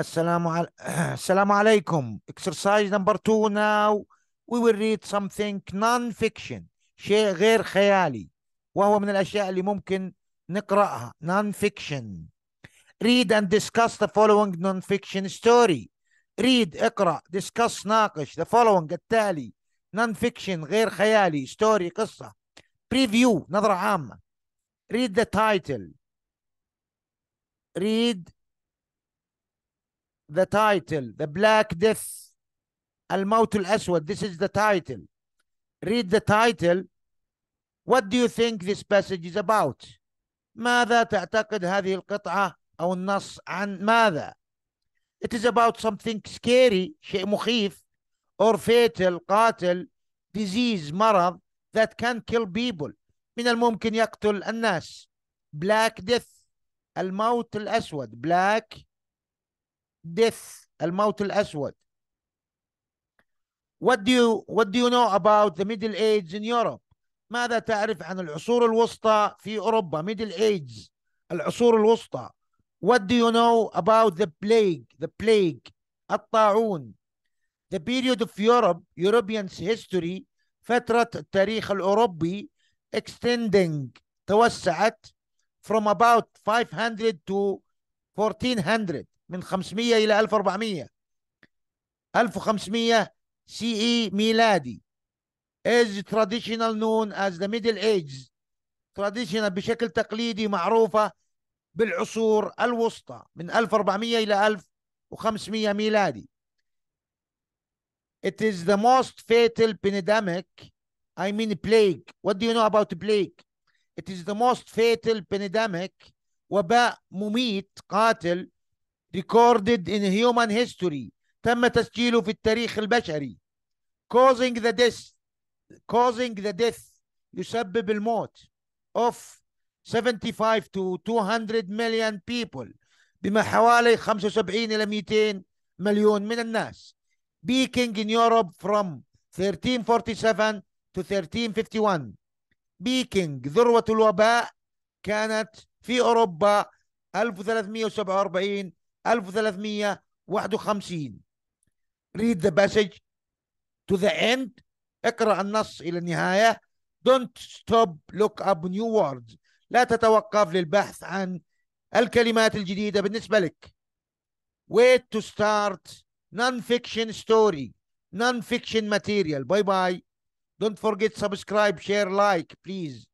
السلام على السلام عليكم exercise number two now we will read something non-fiction شيء غير خيالي وهو من الأشياء اللي ممكن نقرأها non-fiction read and discuss the following non-fiction story read اقرأ discuss ناقش the following التالي non-fiction غير خيالي story قصة preview نظرة عامة read the title read the title the black death الموت الأسود this is the title read the title what do you think this passage is about ماذا تعتقد هذه القطعة أو النص عن ماذا it is about something scary شيء مخيف or fatal قاتل disease مرض that can kill people من الممكن يقتل الناس black death الموت الأسود black death الموت الأسود what do you what do you know about the middle age in Europe ماذا تعرف عن العصور الوسطى في أوروبا middle age العصور الوسطى what do you know about the plague the plague الطاعون the period of Europe Europeans history فترة التاريخ الأوروبي extending توسعت from about 500 to 1400 من 500 إلى 1400 1500 سي إي ميلادي is traditional known as the middle ages traditional بشكل تقليدي معروفة بالعصور الوسطى من 1400 إلى 1500 ميلادي It is the most fatal pandemic I mean plague What do you know about plague? It is the most fatal pandemic وباء مميت قاتل recorded in human history تم تسجيله في التاريخ البشري causing the death causing the death يسبب الموت of 75 to 200 million people بما حوالي 75 إلى 200 مليون من الناس peaking in Europe from 1347 to 1351 بيكنج ذروة الوباء كانت في أوروبا 1347 1351 read the passage to the end اقرأ النص إلى النهاية don't stop look up new words لا تتوقف للبحث عن الكلمات الجديدة بالنسبة لك wait to start non-fiction story non-fiction material bye bye don't forget subscribe share like please